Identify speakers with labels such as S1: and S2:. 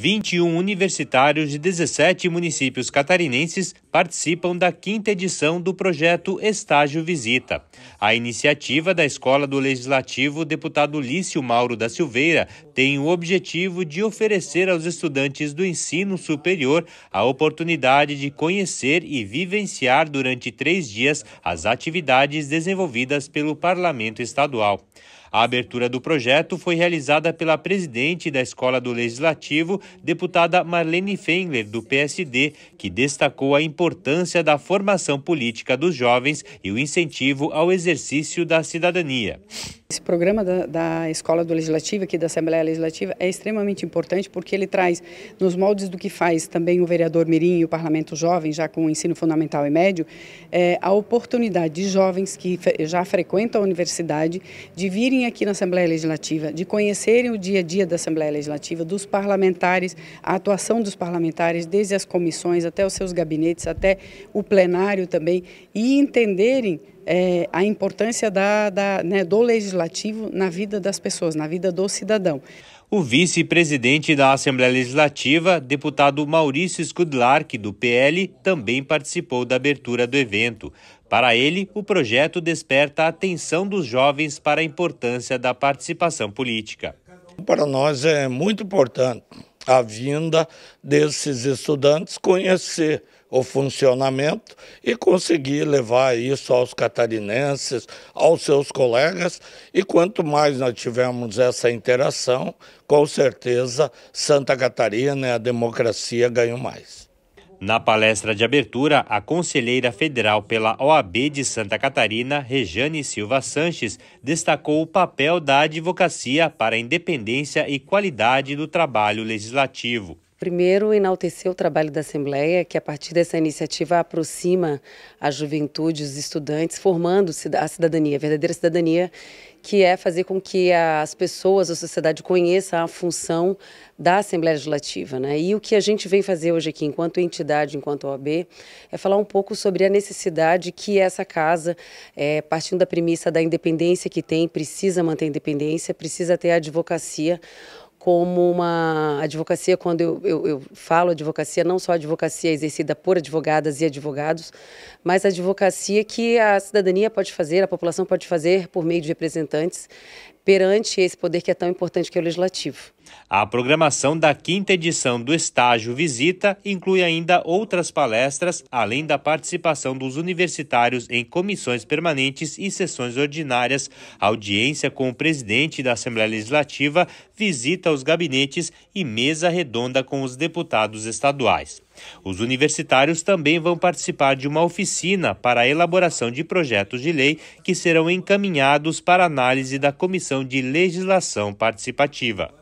S1: 21 universitários de 17 municípios catarinenses participam da quinta edição do projeto Estágio Visita. A iniciativa da Escola do Legislativo deputado Lício Mauro da Silveira tem o objetivo de oferecer aos estudantes do ensino superior a oportunidade de conhecer e vivenciar durante três dias as atividades desenvolvidas pelo Parlamento Estadual. A abertura do projeto foi realizada pela presidente da Escola do Legislativo, deputada Marlene Fengler, do PSD, que destacou a importância da formação política dos jovens e o incentivo ao exercício da cidadania.
S2: Esse programa da, da, Escola do Legislativo, aqui da Assembleia Legislativa, é extremamente importante porque ele traz, nos moldes do que faz também o vereador Mirim e o Parlamento Jovem, já com o ensino fundamental e médio, é, a oportunidade de jovens que já frequentam a universidade de virem aqui na Assembleia Legislativa, de conhecerem o dia a dia da Assembleia Legislativa, dos parlamentares, a atuação dos parlamentares, desde as comissões até os seus gabinetes, até o plenário também, e entenderem é, a importância da, da, né, do legislativo na vida das pessoas, na vida do cidadão.
S1: O vice-presidente da Assembleia Legislativa, deputado Maurício que do PL, também participou da abertura do evento. Para ele, o projeto desperta a atenção dos jovens para a importância da participação política.
S3: Para nós é muito importante a vinda desses estudantes, conhecer o funcionamento e conseguir levar isso aos catarinenses, aos seus colegas. E quanto mais nós tivermos essa interação, com certeza Santa Catarina e a democracia ganham mais.
S1: Na palestra de abertura, a conselheira federal pela OAB de Santa Catarina, Rejane Silva Sanches, destacou o papel da advocacia para a independência e qualidade do trabalho legislativo.
S4: Primeiro, enaltecer o trabalho da Assembleia, que a partir dessa iniciativa aproxima a juventude, os estudantes, formando a cidadania, a verdadeira cidadania, que é fazer com que as pessoas, a sociedade conheça a função da Assembleia Legislativa. Né? E o que a gente vem fazer hoje aqui, enquanto entidade, enquanto OAB, é falar um pouco sobre a necessidade que essa casa, é, partindo da premissa da independência que tem, precisa manter a independência, precisa ter a advocacia, como uma advocacia, quando eu, eu, eu, falo advocacia, não só a advocacia exercida por advogadas e advogados, mas a advocacia que a cidadania pode fazer, a população pode fazer por meio de representantes perante esse poder que é tão importante que é o legislativo.
S1: A programação da quinta edição do Estágio Visita inclui ainda outras palestras, além da participação dos universitários em comissões permanentes e sessões ordinárias, audiência com o presidente da Assembleia Legislativa, visita aos gabinetes e mesa redonda com os deputados estaduais. Os universitários também vão participar de uma oficina para a elaboração de projetos de lei que serão encaminhados para análise da Comissão de Legislação Participativa.